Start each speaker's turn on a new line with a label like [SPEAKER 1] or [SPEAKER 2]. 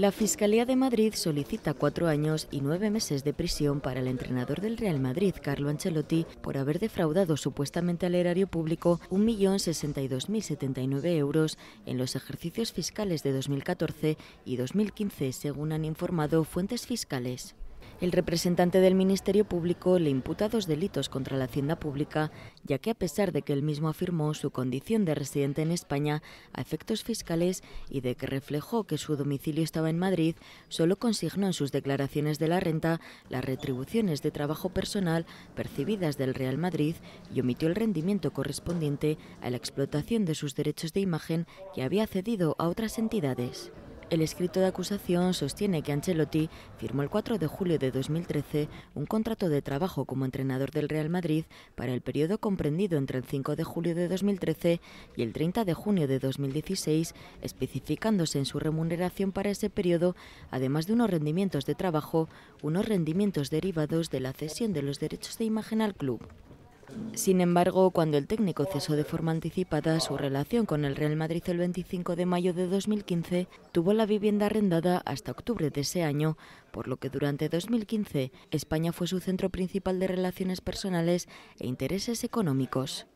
[SPEAKER 1] La Fiscalía de Madrid solicita cuatro años y nueve meses de prisión para el entrenador del Real Madrid, Carlo Ancelotti, por haber defraudado supuestamente al erario público 1.062.079 euros en los ejercicios fiscales de 2014 y 2015, según han informado fuentes fiscales. El representante del Ministerio Público le imputa dos delitos contra la Hacienda Pública, ya que a pesar de que él mismo afirmó su condición de residente en España a efectos fiscales y de que reflejó que su domicilio estaba en Madrid, solo consignó en sus declaraciones de la renta las retribuciones de trabajo personal percibidas del Real Madrid y omitió el rendimiento correspondiente a la explotación de sus derechos de imagen que había cedido a otras entidades. El escrito de acusación sostiene que Ancelotti firmó el 4 de julio de 2013 un contrato de trabajo como entrenador del Real Madrid para el periodo comprendido entre el 5 de julio de 2013 y el 30 de junio de 2016, especificándose en su remuneración para ese periodo, además de unos rendimientos de trabajo, unos rendimientos derivados de la cesión de los derechos de imagen al club. Sin embargo, cuando el técnico cesó de forma anticipada su relación con el Real Madrid el 25 de mayo de 2015, tuvo la vivienda arrendada hasta octubre de ese año, por lo que durante 2015 España fue su centro principal de relaciones personales e intereses económicos.